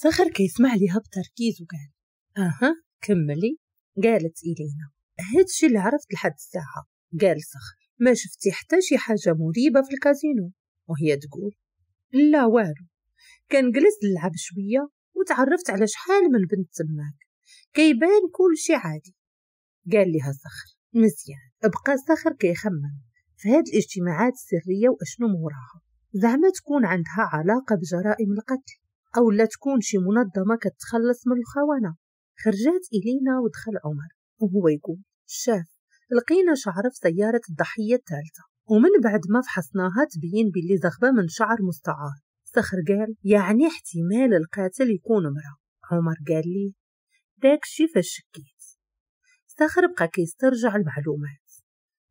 صخر كيسمع ليها بتركيز وقال اها كملي قالت إلينا هادشي اللي عرفت لحد الساعة قال صخر ما شفتي حتى شي حاجة مريبة في الكازينو وهي تقول لا والو كان جلست نلعب شوية وتعرفت على شحال من بنت تماك كيبان كل شي عادي قال لها صخر مزيان بقى صخر كيخمم في هاد الاجتماعات السرية وأشنو موراها زعما تكون عندها علاقة بجرائم القتل أو لا تكون شي منظمة كتخلص من الخونة خرجات إلينا ودخل عمر وهو يقول شاف لقينا شعر في سيارة الضحية الثالثة ومن بعد ما فحصناها تبين باللي زغبة من شعر مستعار سخر قال يعني احتمال القاتل يكون امرأة عمر قال لي داك شي فاش شكيت سخر بقى كيسترجع المعلومات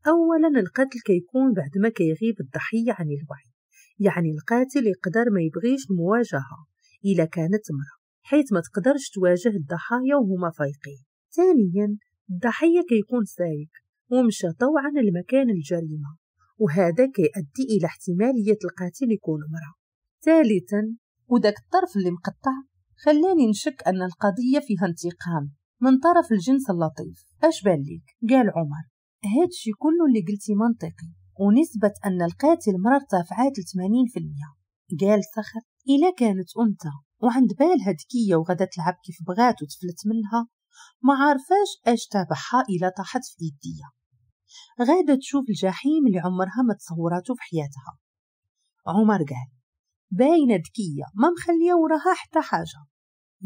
أولا القتل كيكون بعد ما كيغيب الضحية عن الوعي يعني القاتل يقدر ما يبغيش المواجهة إلا كانت امرأة حيث ما تقدرش تواجه الضحايا وهما فايقين ثانيا الضحية كيكون سايق ومشى طوعا لمكان الجريمة وهذا كيؤدي إلى احتمالية القاتل يكون امرأة ثالثا وذاك الطرف اللي مقطع خلاني نشك أن القضية فيها انتقام من طرف الجنس اللطيف أش بالك قال عمر هادشي كله اللي قلتي منطقي ونسبة أن القاتل مرة ارتفعت 80% قال صخر إلا كانت أنت وعند بالها ذكية وغدا تلعب كيف بغات وتفلت منها ما عارفاش اش تابعها إلا طاحت في إيديا غادة تشوف الجحيم اللي عمرها ما تصوراتو في حياتها عمر قال باينة ذكية ما مخلية وراها حتى حاجة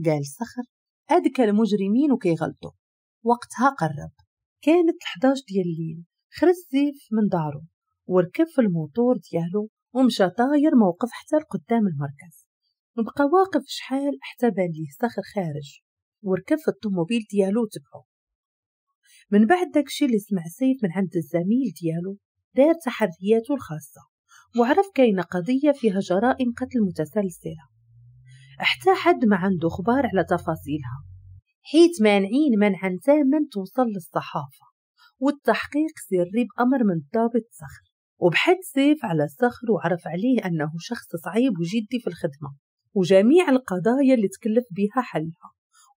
قال صخر أذكى المجرمين وكيغلطوا وقتها قرب كانت 11 ديال الليل خرج زيف من دارو وركب في الموتور ديالو ومشى طاير موقف حتى لقدام المركز وبقى واقف شحال حتى بان ليه صخر خارج وركب في الطوموبيل ديالو وتبعو من بعد داكشي اللي سمع سيف من عند الزميل ديالو دار تحرياته الخاصة وعرف كاينة قضية فيها جرائم قتل متسلسلة حتى حد ما عنده خبار على تفاصيلها حيت مانعين منعا تاما توصل للصحافة والتحقيق سري بأمر من ضابط صخر وبحد سيف على الصخر وعرف عليه أنه شخص صعيب وجدي في الخدمة وجميع القضايا اللي تكلف بها حلها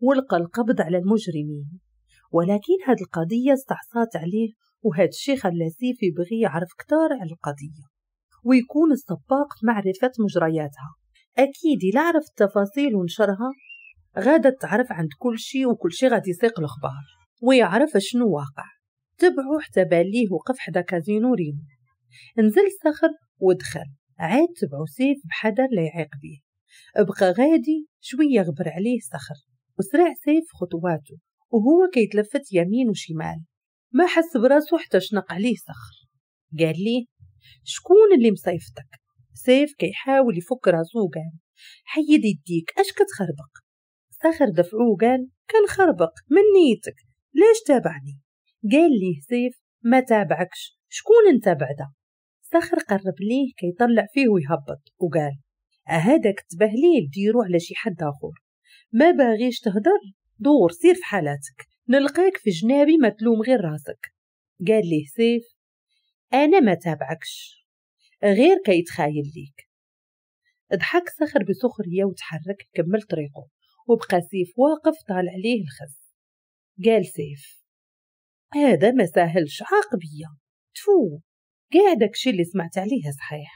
ولقى القبض على المجرمين ولكن هاد القضية استعصات عليه وهاد الشي خلى سيف يبغي يعرف كتار على القضية ويكون السباق في معرفة مجرياتها أكيد لا عرف التفاصيل ونشرها غادا تعرف عند كل شي وكل شي غادي يسيق الأخبار ويعرف شنو واقع تبعو حتى باليه وقف حدا كازينو ريمو نزل صخر ودخل عاد تبعو سيف بحذر ليعيق بيه بقى غادي شوية غبر عليه صخر وسرع سيف خطواته وهو كيتلفت يمين وشمال ما حس براسو حتى شنق عليه صخر قال لي شكون اللي مصيفتك سيف كيحاول يفك راسو قال حيد يديك اش كتخربق صخر دفعو كان كنخربق من نيتك ليش تابعني قال لي سيف ما تابعكش شكون انت بعدا الصخر قرب ليه كيطلع فيه ويهبط وقال هذاك التبهليل ديرو على شي حد آخر ما باغيش تهدر دور سير في حالاتك نلقاك في جنابي ما تلوم غير راسك قال ليه سيف أنا ما تابعكش غير كيتخايل ليك ضحك صخر بسخرية وتحرك كمل طريقه وبقى سيف واقف طالع ليه الخز قال سيف هذا ما ساهلش عاقبية تفو كاع داكشي اللي سمعت عليه صحيح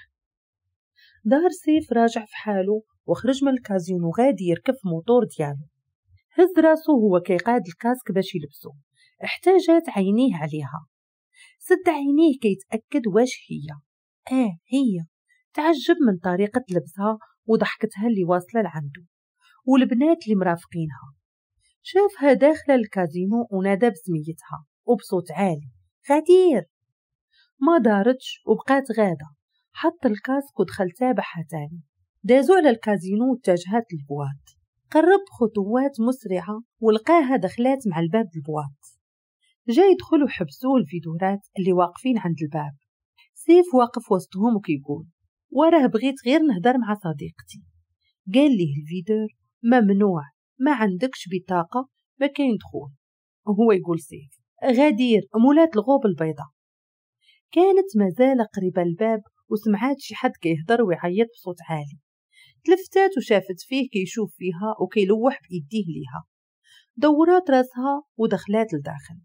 دار سيف راجع في حاله وخرج من الكازينو غادي يركب في موتور ديالو هز راسو هو كيقاد الكاسك باش يلبسو احتاجات عينيه عليها سد عينيه كيتأكد واش هي اه هي تعجب من طريقة لبسها وضحكتها اللي واصلة لعندو والبنات اللي مرافقينها شافها داخلة الكازينو ونادى بسميتها وبصوت عالي غدير ما دارتش وبقات غادة حط الكاسك ودخلتها تاني دازو على الكازينو واتجهت البواط قرب خطوات مسرعة ولقاها دخلات مع الباب البواط جا يدخل وحبسوه الفيدورات اللي واقفين عند الباب سيف واقف وسطهم وكيقول وراه بغيت غير نهدر مع صديقتي قال ليه الفيدور ممنوع ما عندكش بطاقة ما كاين دخول هو يقول سيف غدير مولات الغوب البيضاء كانت مازال قريبة الباب وسمعات شي حد كيهضر ويعيط بصوت عالي تلفتات وشافت فيه كيشوف فيها وكيلوح بإيديه ليها دورات راسها ودخلات لداخل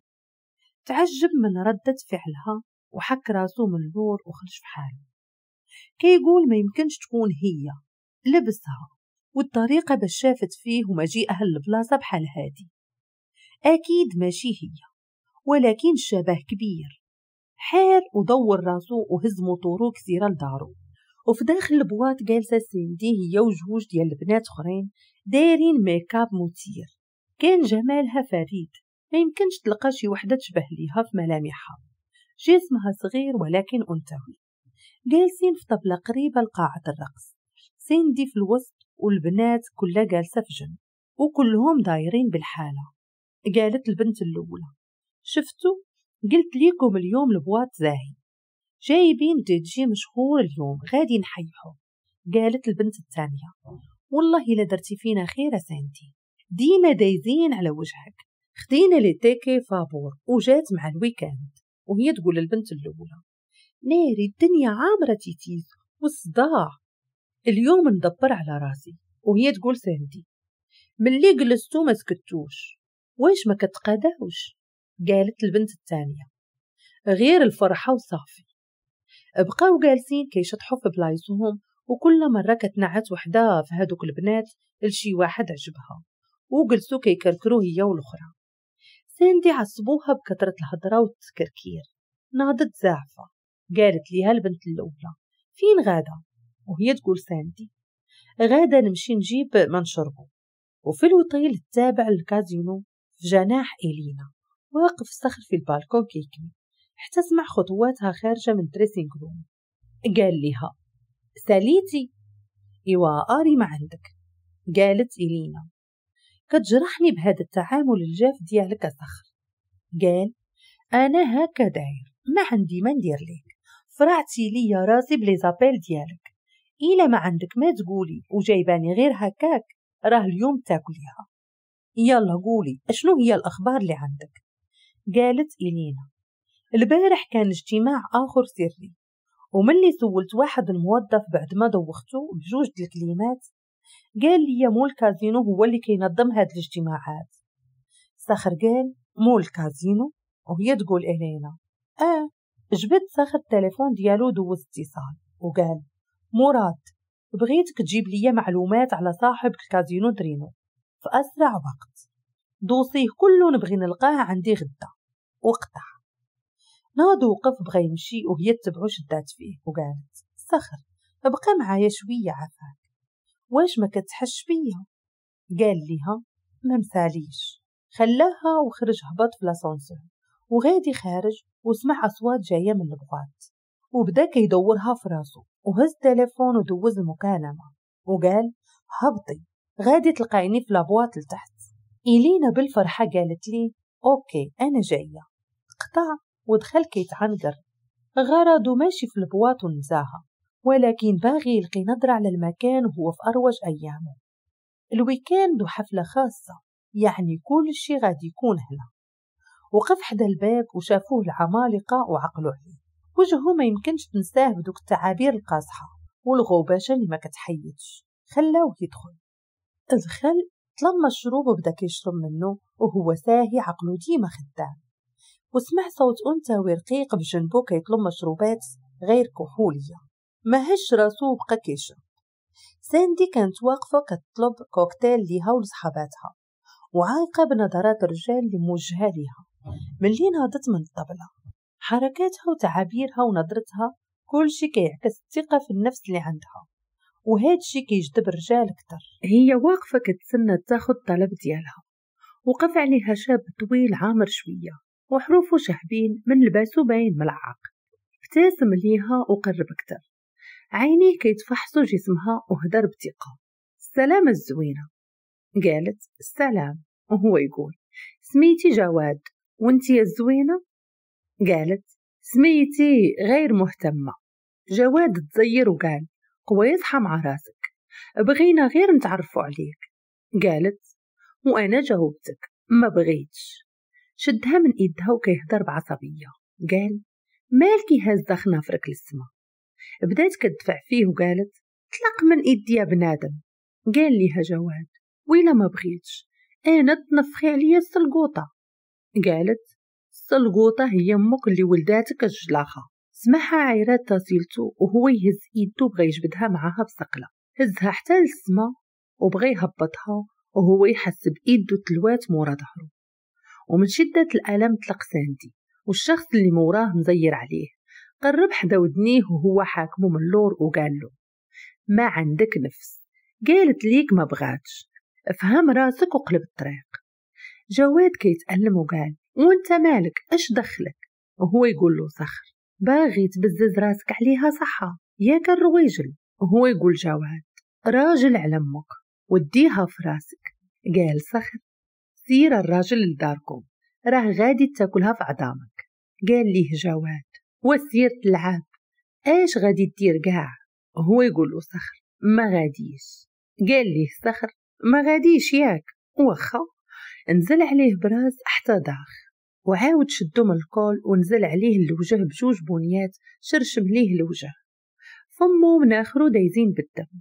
تعجب من ردة فعلها وحك راسو من النور وخرج حاله كيقول ما يمكنش تكون هي لبسها والطريقة باش شافت فيه ومجيئها للبلاصة بحال هادي أكيد ماشي هي ولكن شبه كبير حير ودور راسو وهز موطورو كثيرة لدارو وفي داخل البواط جالسة سيندي هي وجوج ديال البنات أخرين دايرين ميكاب مثير كان جمالها فريد ما يمكنش تلقى شي وحدة تشبه ليها في ملامحها جسمها صغير ولكن أنثوي جالسين في طبلة قريبة لقاعة الرقص سيندي في الوسط والبنات كلها جالسة في جنب وكلهم دايرين بالحالة قالت البنت الأولى شفتو قلت ليكم اليوم البواط زاهي جايبين دي مشهور اليوم غادي نحيحو قالت البنت الثانية والله إلا درتي فينا خير سانتي ديما دايزين على وجهك خدينا لتيكي فابور وجات مع الويكاند وهي تقول للبنت الأولى ناري الدنيا عامرة تيتيز والصداع اليوم ندبر على راسي وهي تقول سانتي ملي جلستو ما سكتوش واش ما كتقاداوش قالت البنت التانية غير الفرحة وصافي بقاو جالسين كيشطحو في بلايصهم وكل مرة كتنعت وحدة في هادوك البنات لشي واحد عجبها وجلسوا كيكركرو هي والأخرى ساندي عصبوها بكثرة الهضرة والتكركير ناضت زعفة قالت ليها البنت الأولى فين غادة وهي تقول ساندي غادة نمشي نجيب ما نشربو وفي الوطيل التابع للكازينو في جناح إلينا واقف صخر في البالكون كيكني حتى سمع خطواتها خارجة من دريسينغ روم قال لها ساليتي إيوا آري ما عندك قالت إلينا كتجرحني بهذا التعامل الجاف ديالك صخر قال أنا هكا داير ما عندي ما ندير ليك فرعتي ليا راسي بلي زابيل ديالك إلا ما عندك ما تقولي وجايباني غير هكاك راه اليوم تاكليها يلا قولي اشنو هي الأخبار اللي عندك قالت إلينا البارح كان اجتماع آخر سري وملي سولت واحد الموظف بعد ما دوختو بجوج الكلمات قال لي مول الكازينو هو اللي كينظم هاد الاجتماعات ساخر قال مول الكازينو وهي تقول إلينا آه جبت ساخر التليفون ديالو دوز اتصال وقال مراد بغيتك تجيب لي معلومات على صاحب الكازينو درينو في أسرع وقت دوسيه كله نبغي نلقاه عندي غدا وقتها ناض وقف بغا يمشي وهي تبعو شدات فيه وقالت سخر بقى معايا شوية عفاك واش ما كتحش بيا قال ليها ما مثاليش خلاها وخرج هبط في لاسانسور وغادي خارج وسمع أصوات جاية من البغات وبدا كيدورها في راسو وهز تليفون ودوز المكالمة وقال هبطي غادي تلقايني في لابواط لتحت إلينا بالفرحة قالت لي أوكي أنا جاية قطع ودخل كيتعنقر غرض ماشي في البواط ونزاها ولكن باغي يلقي نظرة على المكان وهو في أروج أيامه الويكاند وحفلة خاصة يعني كل شي غادي يكون هنا وقف حدا الباب وشافوه العمالقة وعقلوا عليه وجهه ما يمكنش تنساه بدوك التعابير القاصحة والغوباشة اللي ما كتحيدش خلاوه يدخل دخل طلب مشروب وبدك يشرب منه وهو ساهي عقله ديما خدام وسمع صوت أنت ورقيق بجنبه كيطلب مشروبات غير كحولية مهش راسو بقى كيشرب ساندي كانت واقفة كتطلب كوكتيل ليها ولصحاباتها وعايقة بنظرات الرجال لموجهة ليها ليها ملي نهضت من الطبلة حركاتها وتعابيرها ونظرتها كل شي كيعكس الثقة في النفس اللي عندها وهذا الشيء كيجذب الرجال اكثر هي واقفه كتسنى تاخد الطلب ديالها وقف عليها شاب طويل عامر شويه وحروفه شهبين من لباسو باين ملعق ابتسم ليها وقرب اكثر عينيه كيتفحصوا جسمها وهدر بثقه السلام الزوينه قالت السلام وهو يقول سميتي جواد وانتي يا الزوينه قالت سميتي غير مهتمه جواد تزير وقال واضحة مع راسك بغينا غير نتعرفوا عليك قالت وأنا جاوبتك ما بغيتش شدها من إيدها وكيهضر بعصبية قال مالكي هازة خنافرك للسما بدات كتدفع فيه وقالت طلق من إيدي يا بنادم قال ليها جواد ويلا ما بغيتش أنا تنفخي عليا السلقوطة قالت السلقوطة هي أمك اللي ولداتك الجلاخة سمعها عيرات تزيلتو وهو يهز ايدو بغا يجبدها معاها بصقلة هزها حتى للسما وبغا يهبطها وهو يحس بإيدو تلوات مورا ظهرو ومن شدة الألم طلق ساندي والشخص اللي موراه مزير عليه قرب حدا ودنيه وهو حاكمه من اللور وقال له ما عندك نفس قالت ليك ما بغاتش افهم راسك وقلب الطريق جواد كيتألم وقال وانت مالك اش دخلك وهو يقول له صخر باغي تبزز راسك عليها صحة ياك الرويجل هو يقول جواد راجل على امك وديها في راسك قال صخر سير الراجل لداركم راه غادي تاكلها في عظامك قال ليه جواد وسير تلعب اش غادي دير كاع هو يقول صخر ما غاديش قال ليه صخر ما غاديش ياك واخا نزل عليه براز حتى داخ وعاود شدو من الكول ونزل عليه الوجه بجوج بنيات شرشم ليه الوجه فمو من آخرو دايزين بالدم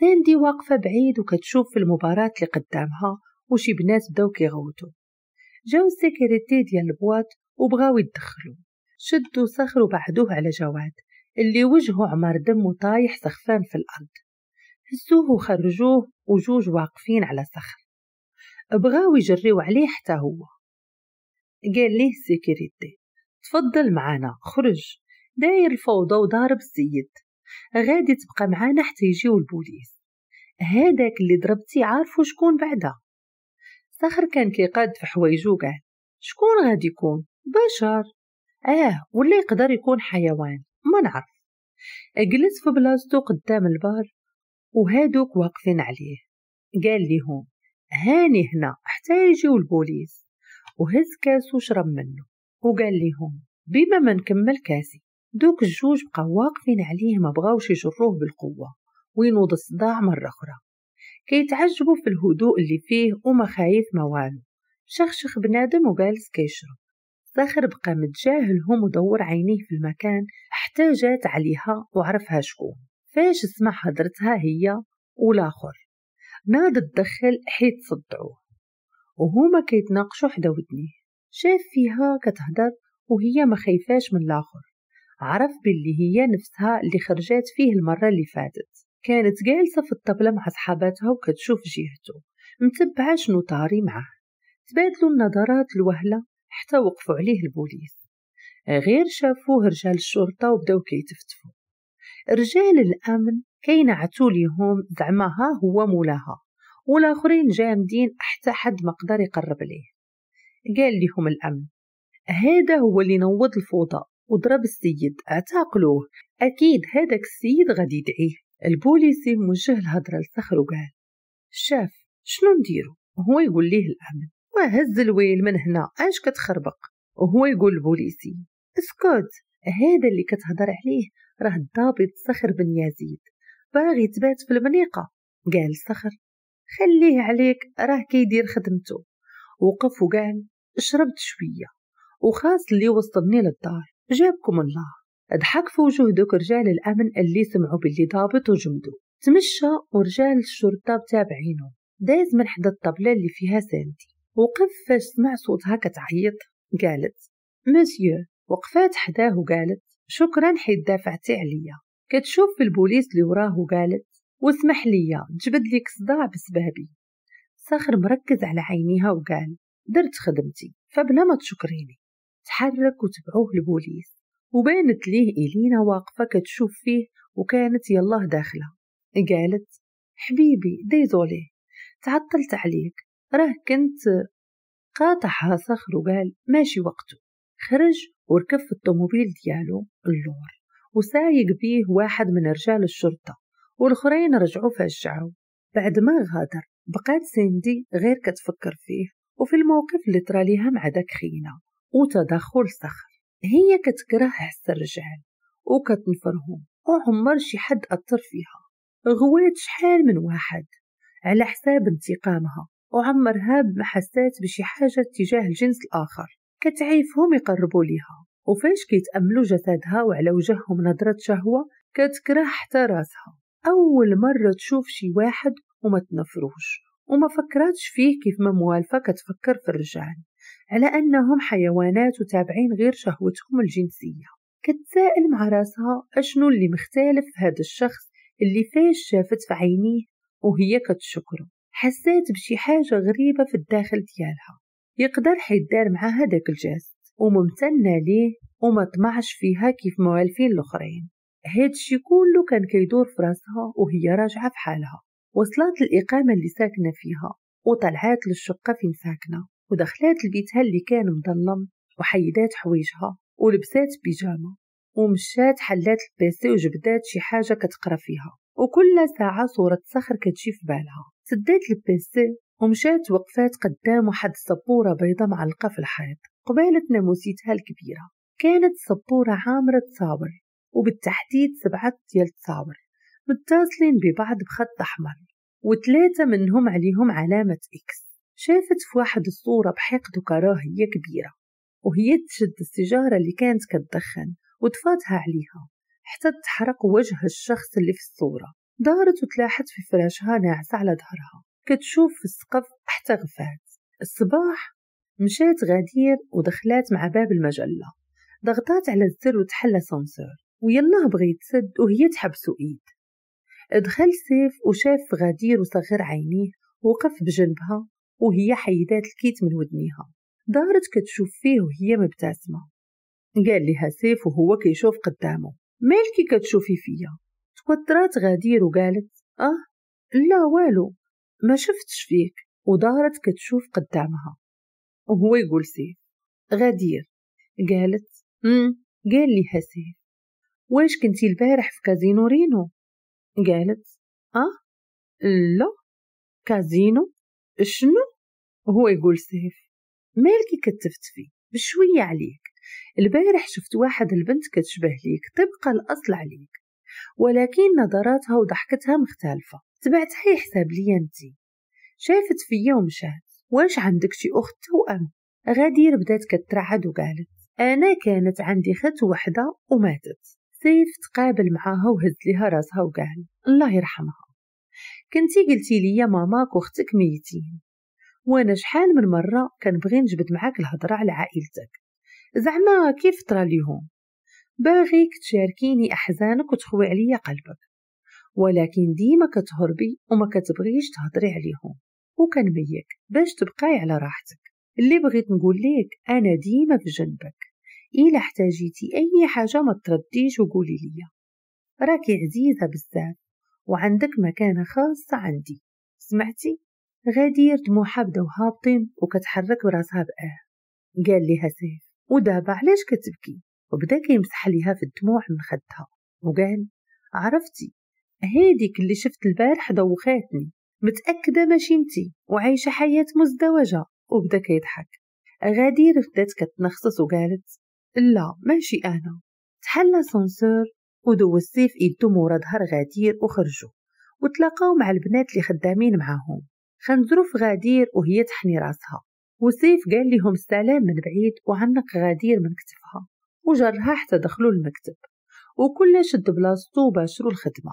ساندي واقفة بعيد وكتشوف في المباراة اللي قدامها وشي بنات بداو كيغوتو جاو السيكريتي ديال البواط وبغاو يدخلو شدو صخر وبعدوه على جواد اللي وجهه عمر دم وطايح سخفان في الأرض هزوه وخرجوه وجوج واقفين على صخر بغاو يجريو عليه حتى هو قال ليه السيكيريتي تفضل معانا خرج داير الفوضى وضارب السيد غادي تبقى معانا حتى يجيو البوليس هذاك اللي ضربتي عارفو شكون بعدا صخر كان كيقاد في حوايجو كاع شكون غادي يكون بشر اه ولا يقدر يكون حيوان ما نعرف جلس في بلاصتو قدام البار وهادوك واقفين عليه قال ليهم هاني هنا حتى يجيو البوليس وهز كاس وشرب منه وقال ليهم بما ما نكمل كاسي دوك الجوج بقاو واقفين عليه ما بغاوش يجروه بالقوة وينوض الصداع مرة أخرى كيتعجبوا في الهدوء اللي فيه وما خايف ما والو شخشخ بنادم وجالس كيشرب صخر بقى متجاهلهم ودور عينيه في المكان حتى جات عليها وعرفها شكون فاش سمع هدرتها هي ولاخر ناض تدخل حيت صدعوه وهما كيتناقشوا حدا ودنيه شاف فيها كتهدر وهي ما خايفاش من الآخر عرف باللي هي نفسها اللي خرجت فيه المرة اللي فاتت كانت جالسة في الطبلة مع صحاباتها وكتشوف جهته متبعة شنو طاري معاه تبادلوا النظرات الوهلة حتى وقفوا عليه البوليس غير شافوه رجال الشرطة وبداو كيتفتفوا رجال الأمن كينعتو ليهم زعما ها هو مولاها والآخرين جامدين حتى حد ما قدر يقرب ليه قال لهم الأمن هذا هو اللي نوض الفوضى وضرب السيد اعتقلوه أكيد هذاك السيد غادي يدعيه البوليسي موجه الهضرة لصخر وقال شاف شنو نديرو هو يقول ليه الأمن وهز الويل من هنا اش كتخربق وهو يقول البوليسي اسكت هذا اللي كتهضر عليه راه الضابط صخر بن يزيد باغي تبات في المنيقة قال صخر خليه عليك راه كيدير خدمته وقف وقال شربت شوية وخاص اللي وصلني للدار جابكم الله ضحك في وجوه دوك رجال الأمن اللي سمعوا باللي ضابط وجمدوا تمشى ورجال الشرطة بتابعينه داز من حدا الطبلة اللي فيها سانتي وقف فاش سمع صوتها كتعيط قالت مسيو وقفات حداه وقالت شكرا حيت دافعتي عليا كتشوف في البوليس اللي وراه وقالت واسمح ليا جبد ليك صداع بسبابي ساخر مركز على عينيها وقال درت خدمتي فبلا ما تشكريني تحرك وتبعوه البوليس وبانت ليه إلينا واقفة كتشوف فيه وكانت يالله داخلة قالت حبيبي ديزولي تعطلت عليك راه كنت قاطعها صخر وقال ماشي وقته خرج وركف في الطوموبيل ديالو اللور وسايق بيه واحد من رجال الشرطة والخرين رجعوا فشعوا بعد ما غادر بقات سندي غير كتفكر فيه وفي الموقف اللي طراليها مع داك خينا وتدخل صخر هي كتكره حس الرجال وكتنفرهم وعمر شي حد أثر فيها غويت شحال من واحد على حساب انتقامها وعمرها بمحسات بشي حاجة تجاه الجنس الآخر كتعيفهم يقربوا ليها وفاش كيتأملوا جسدها وعلى وجههم نظرة شهوة كتكره حتى راسها أول مرة تشوف شي واحد وما تنفروش وما فكرتش فيه كيف ما موالفك تفكر في الرجال على أنهم حيوانات وتابعين غير شهوتهم الجنسية كتسائل مع راسها أشنو اللي مختلف في هذا الشخص اللي فاش شافت في عينيه وهي كتشكره حسيت بشي حاجة غريبة في الداخل ديالها يقدر حيدار معها داك الجاست وممتنة ليه وما طمعش فيها كيف موالفين الآخرين هادشي كله كان كيدور في راسها وهي راجعة في حالها وصلات الإقامة اللي ساكنة فيها وطلعات للشقة فين ساكنة ودخلات لبيتها اللي كان مظلم وحيدات حويجها ولبسات بيجامة ومشات حلات البيسي وجبدات شي حاجة كتقرا فيها وكل ساعة صورة صخر كتجي في بالها سدات البيسي ومشات وقفات قدام واحد السبورة بيضة معلقة في الحيط قبالة ناموسيتها الكبيرة كانت سبورة عامرة تصاور وبالتحديد سبعة ديال التصاور متصلين ببعض بخط أحمر وثلاثة منهم عليهم علامة إكس شافت في واحد الصورة بحقد وكراهية كبيرة وهي تشد السيجارة اللي كانت كتدخن وتفاتها عليها حتى تحرق وجه الشخص اللي في الصورة دارت وتلاحت في فراشها ناعسة على ظهرها كتشوف في السقف حتى غفات الصباح مشات غدير ودخلات مع باب المجلة ضغطات على الزر وتحل سانسور ويلاه بغيت تسد وهي تحبسو إيد دخل سيف وشاف غدير وصغر عينيه وقف بجنبها وهي حيدات الكيت من ودنيها دارت كتشوف فيه وهي مبتسمة قال لها سيف وهو كيشوف قدامه مالكي كتشوفي فيا توترات غدير وقالت اه لا والو ما شفتش فيك ودارت كتشوف قدامها وهو يقول سيف غدير قالت امم قال لها سيف واش كنتي البارح في كازينو رينو قالت اه لا كازينو شنو هو يقول سيف مالكي كتفتفي بشويه عليك البارح شفت واحد البنت كتشبه ليك طبق الاصل عليك ولكن نظراتها وضحكتها مختلفه تبعت حي حساب لي انت شافت فيا ومشات واش عندك شي اخت توأم غدير بدات كترعد وقالت انا كانت عندي خت وحده وماتت سيف تقابل معاها وهز ليها راسها وقال الله يرحمها كنتي قلتي لي ماماك واختك ميتين وانا شحال من مره كنبغي نجبد معاك الهضره على عائلتك زعما كيف طرا ليهم باغيك تشاركيني احزانك وتخوي عليا قلبك ولكن ديما كتهربي وما كتبغيش تهضري عليهم وكنبيك باش تبقاي على راحتك اللي بغيت نقول لك انا ديما في جنبك إلا احتاجيتي أي حاجة ما ترديش وقولي لي راكي عزيزة بزاف وعندك مكانة خاصة عندي سمعتي؟ غادي يردمو بداو هابطين وكتحرك براسها بآه قال ليها سيف ودابا علاش كتبكي وبدا كيمسح ليها في الدموع من خدها وقال عرفتي هاديك اللي شفت البارح دوخاتني متأكدة ماشي انتي وعايشة حياة مزدوجة وبدا كيضحك غادي بدات كتنخصص وقالت لا ماشي أنا تحلى سانسور ودو السيف إيدو ورا ظهر غدير وخرجوا وتلاقاو مع البنات اللي خدامين معاهم خنزروف غدير وهي تحني راسها وسيف قال لهم السلام من بعيد وعنق غدير من كتفها وجرها حتى دخلوا المكتب وكل شد بلاصتو وباشروا الخدمة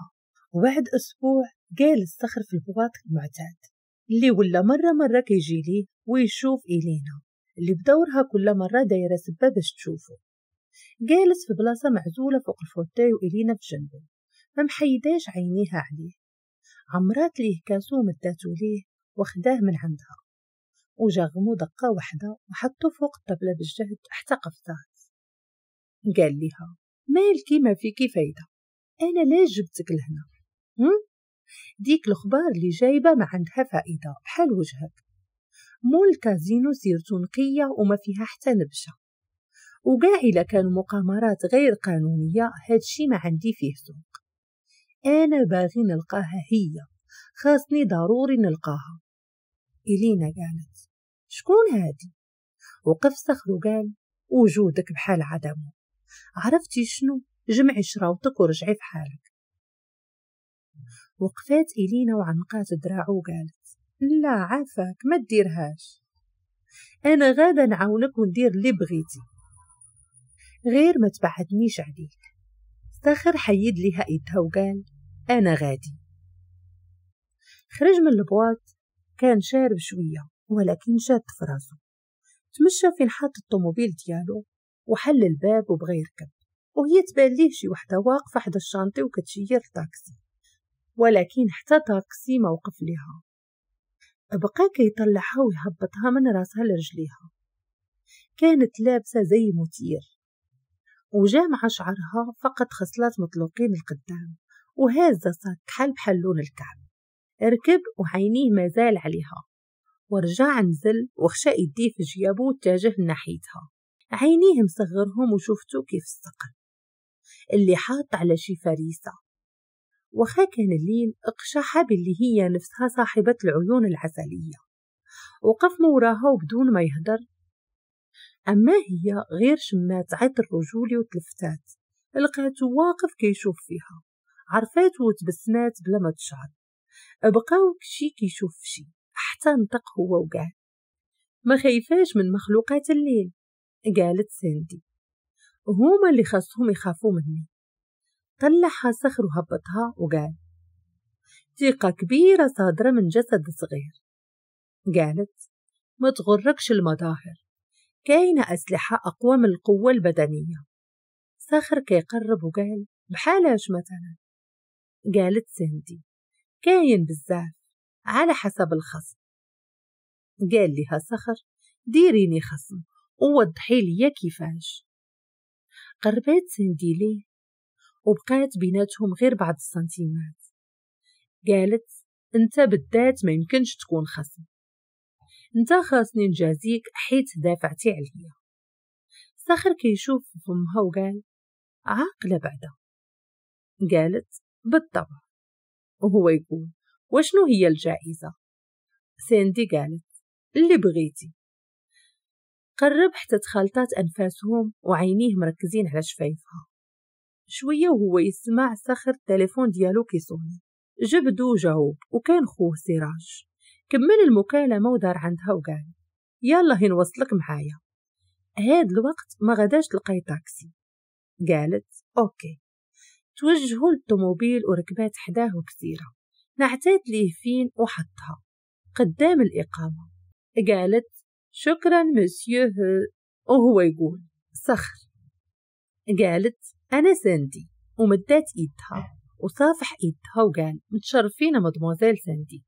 وبعد أسبوع قال الصخر في البواط المعتاد اللي ولا مرة مرة كيجي ليه ويشوف إلينا اللي بدورها كل مرة دايرة سبة باش تشوفه جالس في بلاصة معزولة فوق الفوتاي وإلينا في جنبه ما محيداش عينيها عليه عمرات ليه كاسو مداتو ليه وخداه من عندها وجا غمو دقة واحدة وحطو فوق الطبلة بالجهد حتى قفزات قال ليها مالكي ما فيكي فايدة أنا ليش جبتك لهنا هم؟ ديك الخبار اللي جايبة ما عندها فائدة بحال وجهك مول الكازينو سير نقية وما فيها حتى نبشة وقاع إلا كانوا مقامرات غير قانونية هادشي ما عندي فيه سوق أنا باغي نلقاها هي خاصني ضروري نلقاها إلينا قالت شكون هادي وقف صخر وقال وجودك بحال عدمه عرفتي شنو جمعي شراوتك ورجعي في حالك وقفات إلينا وعنقات دراعو وقالت لا عافاك ما تديرهاش انا غادا نعاونك وندير اللي بغيتي غير ما تبعدنيش عليك ساخر حيد ليها ايدها وقال انا غادي خرج من البواط كان شارب شوية ولكن شاد في راسه تمشى فين حاط الطوموبيل ديالو وحل الباب وبغى يركب وهي تبان ليه شي وحدة واقفة حدا الشانطي وكتشير الطاكسي ولكن حتى طاكسي ما وقف ليها بقى كيطلعها ويهبطها من راسها لرجليها كانت لابسة زي مطير وجامع شعرها فقط خصلات مطلوقين القدام وهازة صاك كحل بحال لون الكعب ركب وعينيه مازال عليها ورجع نزل وخشى يديه في جيابه واتجه ناحيتها عينيه مصغرهم وشفتو كيف الصقر اللي حاط على شي فريسة وخا كان الليل اقشعها باللي هي نفسها صاحبة العيون العسلية وقف موراها وبدون ما يهدر أما هي غير شمات عطر رجولي وتلفتات لقاتو واقف كيشوف فيها عرفات وتبسمات بلا ما تشعر بقاو كشي كيشوف شي حتى نطق هو وقال ما خيفاش من مخلوقات الليل قالت ساندي هما اللي خاصهم يخافوا مني طلعها صخر وهبطها وقال ثقة كبيرة صادرة من جسد صغير قالت ما تغركش المظاهر كاينة أسلحة أقوى من القوة البدنية صخر كيقرب وقال بحالاش مثلا قالت سندي كاين بزاف على حسب الخصم قال لها صخر ديريني خصم ووضحي لي كيفاش قربت سندي ليه وبقات بيناتهم غير بعض السنتيمات قالت انت بالذات ما يمكنش تكون خصم انت خاصني نجازيك حيت دافعتي عليا ساخر كيشوف فمها وقال عاقلة بعدا قالت بالطبع وهو يقول وشنو هي الجائزة ساندي قالت اللي بغيتي قرب حتى تخلطات أنفاسهم وعينيه مركزين على شفايفها شوية وهو يسمع صخر التليفون ديالو كيصوني جبدو جاوب وكان خوه سراج كمل المكالمة ودار عندها وقال يلا هنوصلك نوصلك معايا هاد الوقت ما غداش تلقاي تاكسي قالت اوكي توجهوا للطوموبيل وركبات حداه كثيرة نعتاد ليه فين وحطها قدام الإقامة قالت شكرا مسيو وهو يقول صخر قالت أنا ساندي ومدات إيدها وصافح إيدها وقال متشرفين مدموزيل ساندي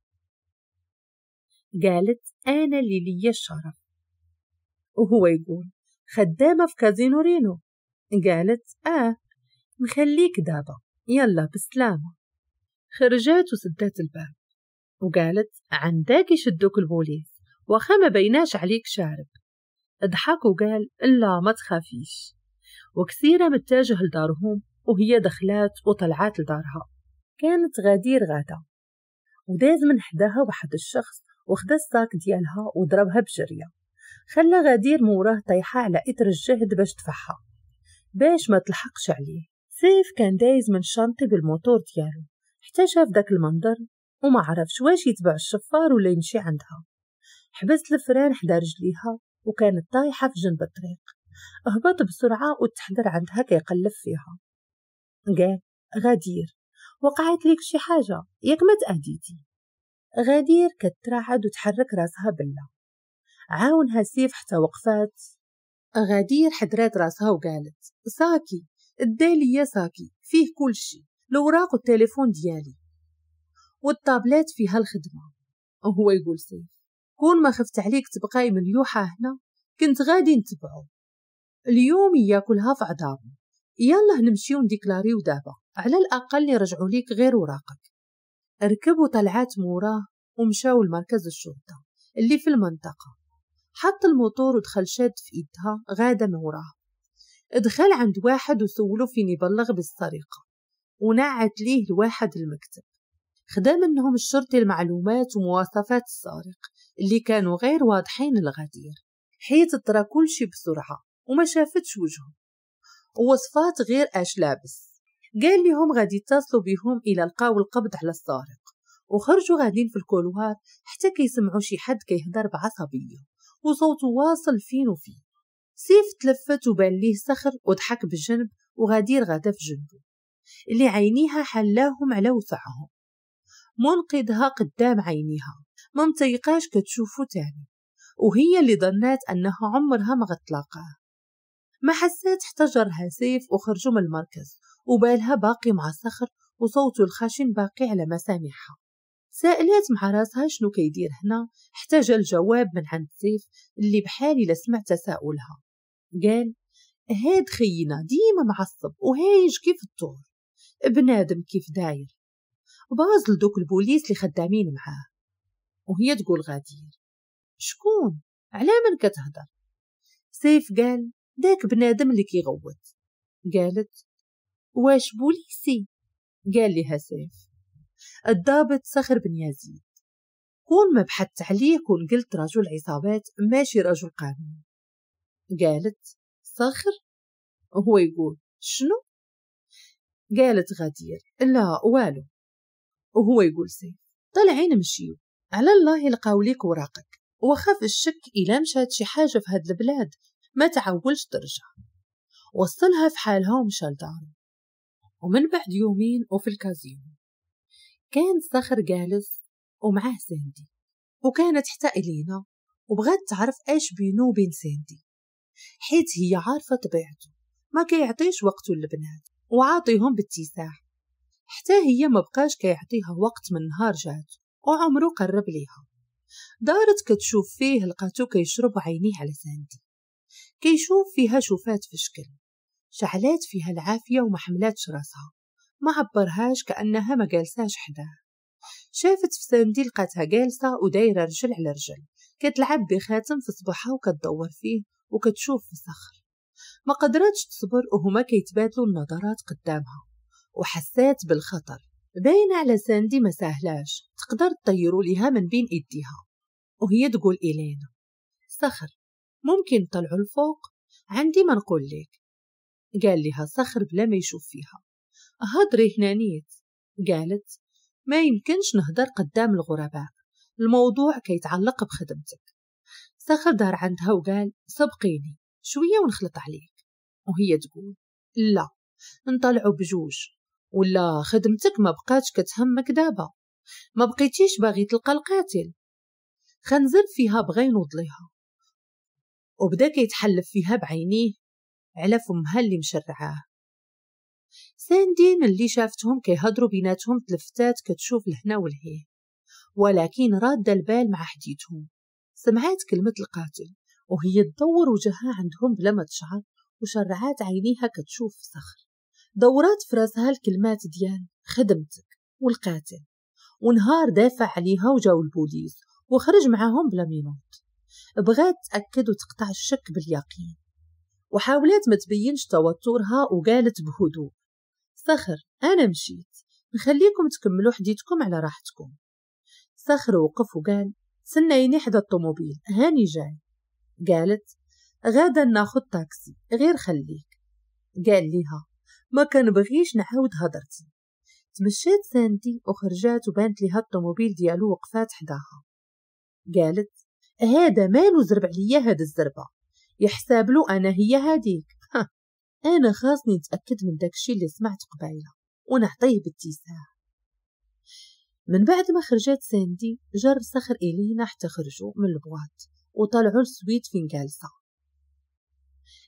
قالت أنا اللي ليا الشرف وهو يقول خدامة في كازينو رينو قالت آه نخليك دابا يلا بسلامة خرجت وسدات الباب وقالت عندك يشدوك البوليس وخا ما بيناش عليك شارب ضحك وقال لا ما تخافيش وكثيرة بتتجه لدارهم وهي دخلات وطلعات لدارها كانت غدير غادة وداز من حداها واحد الشخص وخدا الساك ديالها وضربها بجرية خلى غدير موراه طيحة على إتر الجهد باش تفحها باش ما تلحقش عليه سيف كان دايز من شنطي بالموتور ديالو حتى شاف داك المنظر وما عرفش واش يتبع الشفار ولا يمشي عندها حبست الفران حدا رجليها وكانت طايحة في جنب الطريق هبط بسرعة وتحضر عندها كيقلب فيها قال غدير وقعت ليك شي حاجة ياك ما تأديتي غدير كترعد وتحرك راسها بلا عاونها سيف حتى وقفات غدير حدرات راسها وقالت ساكي يا ساكي فيه كل شي الوراق والتليفون ديالي والطابلات فيها الخدمة وهو يقول سيف كون ما خفت عليك تبقاي مليوحة هنا كنت غادي نتبعو اليوم ياكلها في عذابه يلا نمشيو نديكلاريو دابا على الاقل يرجعوا ليك غير وراقك ركبوا طلعات موراه ومشاو لمركز الشرطه اللي في المنطقه حط الموتور ودخل شاد في ايدها غاده موراه دخل عند واحد وسولو فين يبلغ بالسرقه ونعت ليه لواحد المكتب خدا منهم الشرطي المعلومات ومواصفات السارق اللي كانوا غير واضحين للغدير حيت طرا كلشي بسرعة وما شافتش وجهه ووصفات غير اش لابس قال لهم غادي يتصلوا بهم الى لقاو القبض على السارق وخرجوا غادين في الكولوار حتى كيسمعوا شي حد كيهضر بعصبيه وصوته واصل فين وفين سيف تلفت وبان ليه صخر وضحك بالجنب وغادي غدا في جنبه اللي عينيها حلاهم على وسعهم منقذها قدام عينيها ما متيقاش كتشوفو تاني وهي اللي ظنات انها عمرها ما غتلاقاه ما حسيت احتجرها سيف وخرجوا من المركز وبالها باقي مع الصخر وصوته الخشن باقي على مسامعها سألت مع راسها شنو كيدير هنا احتاج الجواب من عند سيف اللي بحالي لسمع تساؤلها قال هاد خينا ديما معصب وهايج كيف الطور بنادم كيف داير باز لدوك البوليس اللي خدامين معاه وهي تقول غادير شكون علامن من كتهضر سيف قال داك بنادم اللي كيغوت قالت واش بوليسي قال لها سيف الضابط صخر بن يزيد كون ما بحثت عليه كون قلت رجل عصابات ماشي رجل قانون قالت صخر هو يقول شنو قالت غدير لا والو وهو يقول سيف طلعين مشيو على الله لقاو ليك وراقك وخاف الشك إلا مشات شي حاجة في هاد البلاد ما تعولش ترجع وصلها في حالها ومشى لداره ومن بعد يومين وفي الكازينو كان صخر جالس ومعاه ساندي وكانت حتى إلينا وبغات تعرف ايش بينو وبين ساندي حيت هي عارفة طبيعته ما كيعطيش وقته للبنات وعاطيهم باتساع حتى هي ما بقاش كيعطيها وقت من نهار جات وعمره قرب ليها دارت كتشوف فيه لقاتو كيشرب عينيه على ساندي كيشوف فيها شوفات في شكل شعلات فيها العافية وما حملاتش راسها ما عبرهاش كأنها ما جالساش حداها شافت في ساندي لقاتها جالسة ودايرة رجل على رجل كتلعب بخاتم في صباحها وكتدور فيه وكتشوف في صخر ما قدرتش تصبر وهما كيتبادلوا النظرات قدامها وحسات بالخطر باينة على ساندي ما تقدر تطيروا ليها من بين ايديها وهي تقول إلينا صخر ممكن طلعوا لفوق عندي ما نقول لك قال لها صخر بلا ما يشوف فيها هضري هنا نيت قالت ما يمكنش نهضر قدام الغرباء الموضوع كيتعلق بخدمتك صخر دار عندها وقال سبقيني شوية ونخلط عليك وهي تقول لا نطلعوا بجوج ولا خدمتك ما بقاتش كتهمك دابا ما بقيتيش باغي تلقى القاتل خنزر فيها بغى ينوض ليها وبدا كيتحلف فيها بعينيه على فمها اللي مشرعاه ساندي ملي شافتهم كيهضروا بيناتهم تلفتات كتشوف لهنا ولهيه ولكن رادة البال مع حديثهم سمعات كلمة القاتل وهي تدور وجهها عندهم بلا ما تشعر وشرعات عينيها كتشوف صخر دورات في راسها الكلمات ديال خدمتك والقاتل ونهار دافع عليها وجاو البوليس وخرج معاهم بلا مينوت بغات تأكد وتقطع الشك باليقين وحاولت ما تبينش توترها وقالت بهدوء صخر أنا مشيت نخليكم تكملوا حديثكم على راحتكم صخر وقف وقال سنيني حدا الطوموبيل هاني جاي قالت غادا ناخد تاكسي غير خليك قال ليها ما بغيش نعاود هدرتي تمشيت ساندي وخرجات وبانت ليها الطوموبيل ديالو وقفات حداها قالت هذا مالو زرب عليا هاد الزربة يحساب له أنا هي هاديك أنا خاصني نتأكد من داكشي اللي سمعت قبيلة ونعطيه باتساع من بعد ما خرجت ساندي جر سخر إلينا حتى خرجوا من البواط وطلعوا السويت فين جالسة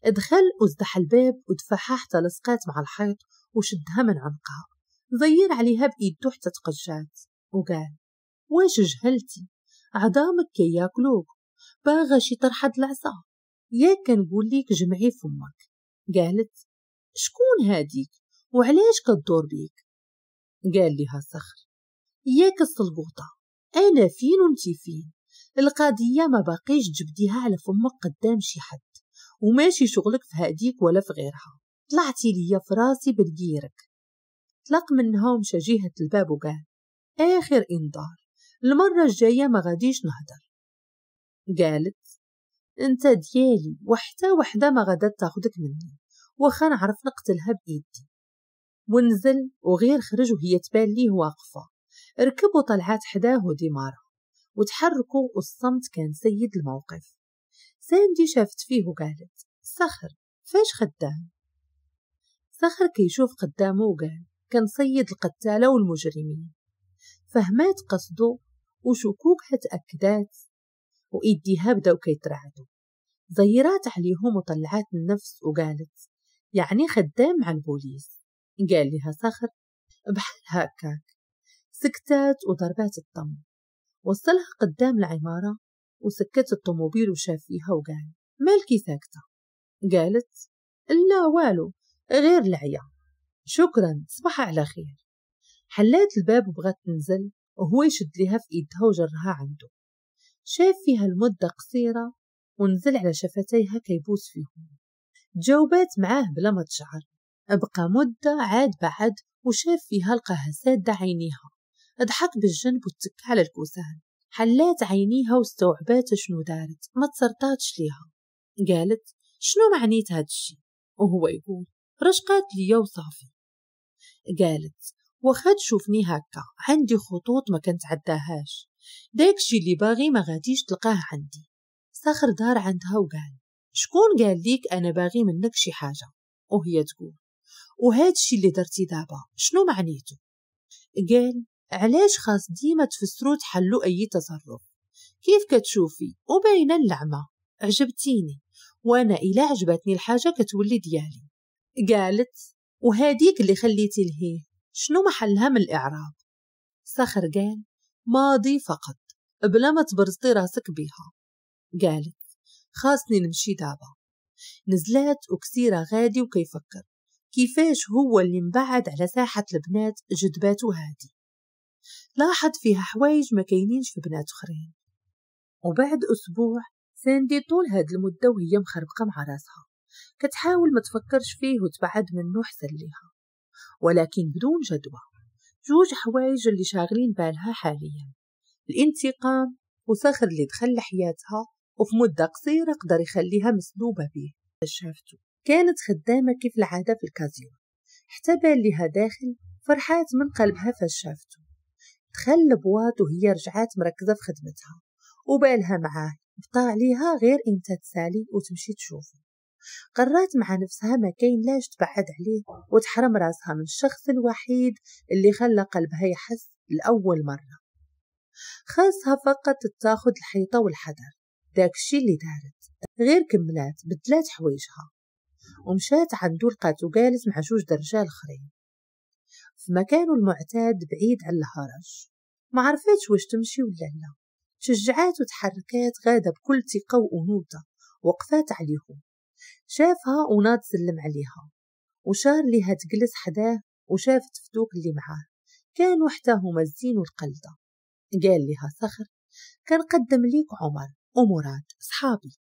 دخل وازدح الباب ودفعها حتى لصقات مع الحيط وشدها من عنقها زير عليها بإيدو حتى تقجات وقال واش جهلتي عظامك كي ياكلوك باغا شي طرحة العصا ياك نقول ليك جمعي فمك قالت شكون هاديك وعلاش كدور بيك قال لها صخر ياك الصلبوطة أنا فين وانتي فين القضية ما باقيش تجبديها على فمك قدام شي حد وماشي شغلك في هاديك ولا في غيرها طلعتي ليا في راسي بالجيرك طلق منها ومشى جهة الباب وقال آخر إنذار المرة الجاية ما غاديش نهدر قالت انت ديالي وحتى وحدة ما غادا تاخدك مني واخا نعرف نقتلها بإيدي ونزل وغير خرج وهي تبان ليه واقفة ركب طلعات حداه وديمارة وتحركوا والصمت كان سيد الموقف ساندي شافت فيه وقالت سخر فاش خدام سخر كيشوف قدامه وقال سيد القتالة والمجرمين فهمات قصده وشكوكها تأكدات وإيديها بداو كيترعدو زيرات عليهم وطلعات النفس وقالت يعني خدام على البوليس قال لها صخر بحال هكاك سكتات وضربات الطم وصلها قدام العمارة وسكت الطموبيل وشاف فيها وقال مالكي ساكتة قالت لا والو غير العيا شكرا صباح على خير حلات الباب وبغات تنزل وهو يشد لها في إيدها وجرها عنده شاف فيها المدة قصيرة ونزل على شفتيها كيبوس فيهم تجاوبات معاه بلا ما تشعر أبقى مدة عاد بعد وشاف فيها لقاها سادة عينيها ضحك بالجنب وتك على الكوسان حلات عينيها واستوعبات شنو دارت ما تصرطاتش ليها قالت شنو معنيت هاد الشي وهو يقول رشقات ليا وصافي قالت واخا تشوفني هكا عندي خطوط ما عداهاش داكشي اللي باغي ما غاديش تلقاه عندي ساخر دار عندها وقال شكون قال ليك انا باغي منك شي حاجه وهي تقول وهادشي اللي درتي دابا شنو معنيتو قال علاش خاص ديما تفسرو تحلو اي تصرف كيف كتشوفي وبين اللعمه عجبتيني وانا الا عجبتني الحاجه كتولي ديالي قالت وهاديك اللي خليتي لهيه شنو محلها من الإعراب صخر قال ماضي فقط بلا ما تبرزطي راسك بيها قالت خاصني نمشي دابا نزلات وكثيرة غادي وكيفكر كيفاش هو اللي مبعد على ساحة البنات جذباتو هادي لاحظ فيها حوايج ما كاينينش في بنات اخرين وبعد اسبوع ساندي طول هاد المدة وهي مخربقة مع راسها كتحاول ما تفكرش فيه وتبعد منه حسن ليها ولكن بدون جدوى جوج حوايج اللي شاغلين بالها حاليا الانتقام وصخر اللي دخل لحياتها وفي مدة قصيرة قدر يخليها مسلوبة به شافته كانت خدامة كيف العادة في الكازيو حتى بان لها داخل فرحات من قلبها فاش شافته دخل البواط وهي رجعات مركزة في خدمتها وبالها معاه بقى عليها غير انت تسالي وتمشي تشوفه قررت مع نفسها ما كاين لاش تبعد عليه وتحرم راسها من الشخص الوحيد اللي خلى قلبها يحس لأول مرة خاصها فقط تاخد الحيطة والحذر داكشي اللي دارت غير كملات بدلات حوايجها ومشات عندو لقاتو وجالس مع جوج درجال اخرين في مكانه المعتاد بعيد على الهرج ما عرفتش واش تمشي ولا لا تشجعات وتحركات غادة بكل ثقة وأنوثة وقفات عليهم شافها وناد سلم عليها وشارلي تجلس حداه وشاف فتوك اللي معاه كان حتى هما الزين والقلدة قال لها صخر كنقدم ليك عمر ومراد صحابي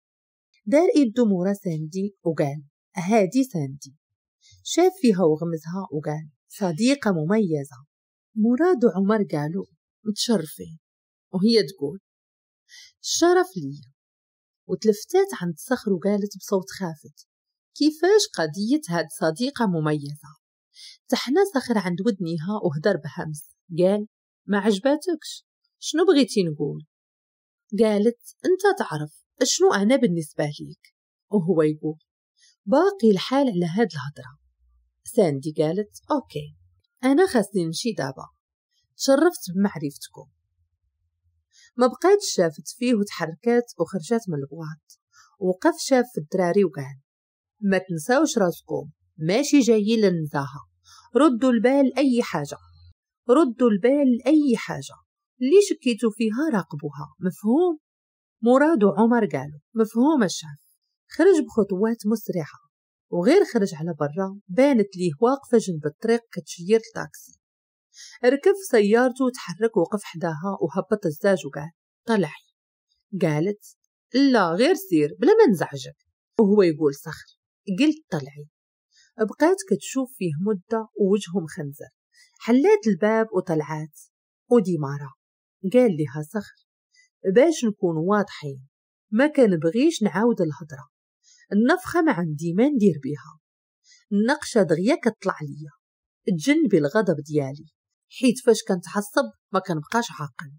دار يدو مورا ساندي وقال هادي ساندي شاف فيها وغمزها وقال صديقة مميزة مراد وعمر قالوا متشرفين وهي تقول الشرف ليا وتلفتات عند صخر وقالت بصوت خافت كيفاش قضية هاد صديقة مميزة تحنا صخر عند ودنيها وهدر بهمس قال ما عجباتكش شنو بغيتي نقول قالت انت تعرف شنو انا بالنسبة ليك وهو يقول باقي الحال على هاد الهضرة ساندي قالت اوكي انا خاصني نمشي دابا تشرفت بمعرفتكم ما بقيت شافت فيه وتحركات وخرجات من البواط وقف شاف في الدراري وقال ما تنساوش راسكم ماشي جايين للنزاهة ردوا البال أي حاجة ردوا البال أي حاجة اللي شكيتوا فيها راقبوها مفهوم مراد وعمر قالوا مفهوم الشاف خرج بخطوات مسرعة وغير خرج على برا بانت ليه واقفة جنب الطريق كتشير التاكسي ركب في سيارته وتحرك وقف حداها وهبط الزاج وقال طلعي قالت لا غير سير بلا ما نزعجك وهو يقول صخر قلت طلعي بقيت كتشوف فيه مدة ووجهه مخنزر حليت الباب وطلعات وديمارة قال لها صخر باش نكون واضحين ما بغيش نعاود الهضرة النفخة ما عندي ما ندير بيها النقشة دغيا كتطلع ليا تجنبي الغضب ديالي حيت فاش كنتعصب ما كنبقاش عاقل